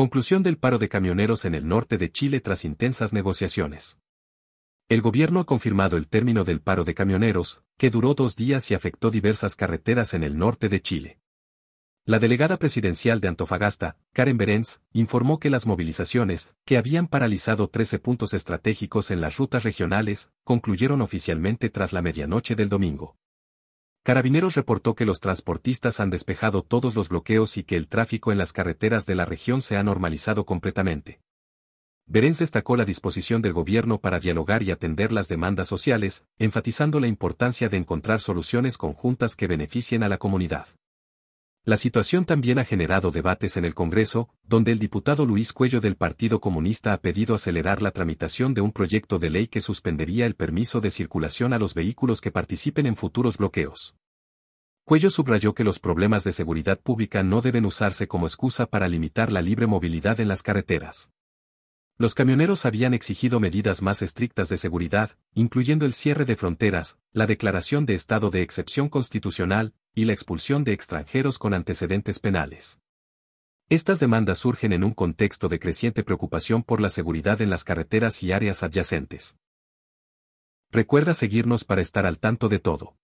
Conclusión del paro de camioneros en el norte de Chile tras intensas negociaciones. El gobierno ha confirmado el término del paro de camioneros, que duró dos días y afectó diversas carreteras en el norte de Chile. La delegada presidencial de Antofagasta, Karen Berens, informó que las movilizaciones, que habían paralizado 13 puntos estratégicos en las rutas regionales, concluyeron oficialmente tras la medianoche del domingo. Carabineros reportó que los transportistas han despejado todos los bloqueos y que el tráfico en las carreteras de la región se ha normalizado completamente. Berens destacó la disposición del gobierno para dialogar y atender las demandas sociales, enfatizando la importancia de encontrar soluciones conjuntas que beneficien a la comunidad. La situación también ha generado debates en el Congreso, donde el diputado Luis Cuello del Partido Comunista ha pedido acelerar la tramitación de un proyecto de ley que suspendería el permiso de circulación a los vehículos que participen en futuros bloqueos. Cuello subrayó que los problemas de seguridad pública no deben usarse como excusa para limitar la libre movilidad en las carreteras. Los camioneros habían exigido medidas más estrictas de seguridad, incluyendo el cierre de fronteras, la declaración de estado de excepción constitucional, y la expulsión de extranjeros con antecedentes penales. Estas demandas surgen en un contexto de creciente preocupación por la seguridad en las carreteras y áreas adyacentes. Recuerda seguirnos para estar al tanto de todo.